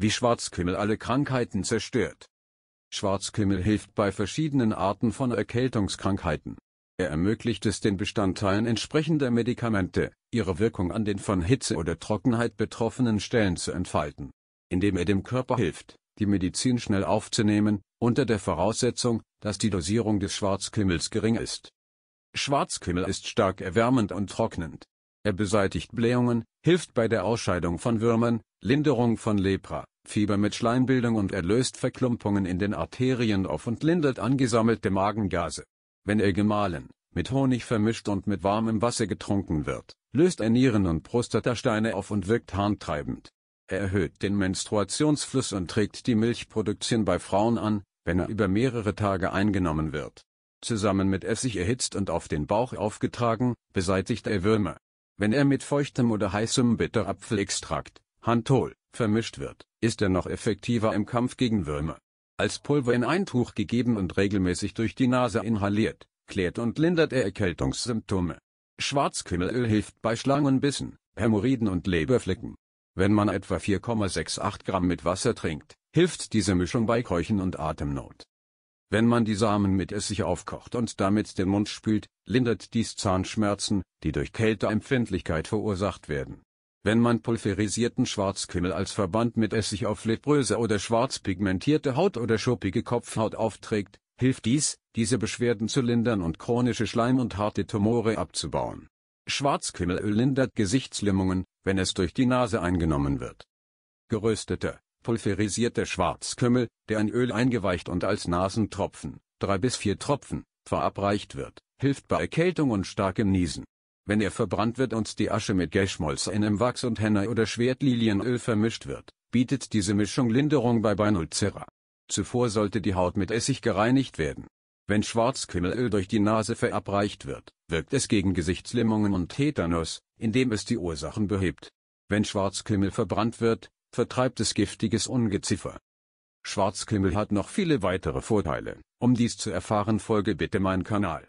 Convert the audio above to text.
wie Schwarzkümmel alle Krankheiten zerstört. Schwarzkümmel hilft bei verschiedenen Arten von Erkältungskrankheiten. Er ermöglicht es den Bestandteilen entsprechender Medikamente, ihre Wirkung an den von Hitze oder Trockenheit betroffenen Stellen zu entfalten. Indem er dem Körper hilft, die Medizin schnell aufzunehmen, unter der Voraussetzung, dass die Dosierung des Schwarzkümmels gering ist. Schwarzkümmel ist stark erwärmend und trocknend. Er beseitigt Blähungen, hilft bei der Ausscheidung von Würmern, Linderung von Lepra, Fieber mit Schleimbildung und er löst Verklumpungen in den Arterien auf und lindert angesammelte Magengase. Wenn er gemahlen, mit Honig vermischt und mit warmem Wasser getrunken wird, löst er Nieren- und Prostatasteine auf und wirkt harntreibend. Er erhöht den Menstruationsfluss und trägt die Milchproduktion bei Frauen an, wenn er über mehrere Tage eingenommen wird. Zusammen mit Essig erhitzt und auf den Bauch aufgetragen, beseitigt er Würmer. Wenn er mit feuchtem oder heißem Bitterapfelextrakt, Hantol, vermischt wird, ist er noch effektiver im Kampf gegen Würmer. Als Pulver in ein Tuch gegeben und regelmäßig durch die Nase inhaliert, klärt und lindert er Erkältungssymptome. Schwarzkümmelöl hilft bei Schlangenbissen, Hämorrhoiden und Leberflecken. Wenn man etwa 4,68 Gramm mit Wasser trinkt, hilft diese Mischung bei Keuchen und Atemnot. Wenn man die Samen mit Essig aufkocht und damit den Mund spült, lindert dies Zahnschmerzen, die durch Kälteempfindlichkeit verursacht werden. Wenn man pulverisierten Schwarzkümmel als Verband mit Essig auf lepröse oder schwarzpigmentierte Haut oder schuppige Kopfhaut aufträgt, hilft dies, diese Beschwerden zu lindern und chronische Schleim- und harte Tumore abzubauen. Schwarzkümmelöl lindert Gesichtslimmungen, wenn es durch die Nase eingenommen wird. Gerösteter Pulverisierter Schwarzkümmel, der in Öl eingeweicht und als Nasentropfen drei bis vier Tropfen) verabreicht wird, hilft bei Erkältung und starkem Niesen. Wenn er verbrannt wird und die Asche mit geschmolzenem Wachs und Henna oder Schwertlilienöl vermischt wird, bietet diese Mischung Linderung bei Beinulzera. Zuvor sollte die Haut mit Essig gereinigt werden. Wenn Schwarzkümmelöl durch die Nase verabreicht wird, wirkt es gegen Gesichtslimmungen und Tetanus, indem es die Ursachen behebt. Wenn Schwarzkümmel verbrannt wird, vertreibt es giftiges Ungeziefer. Schwarzkümmel hat noch viele weitere Vorteile, um dies zu erfahren folge bitte mein Kanal.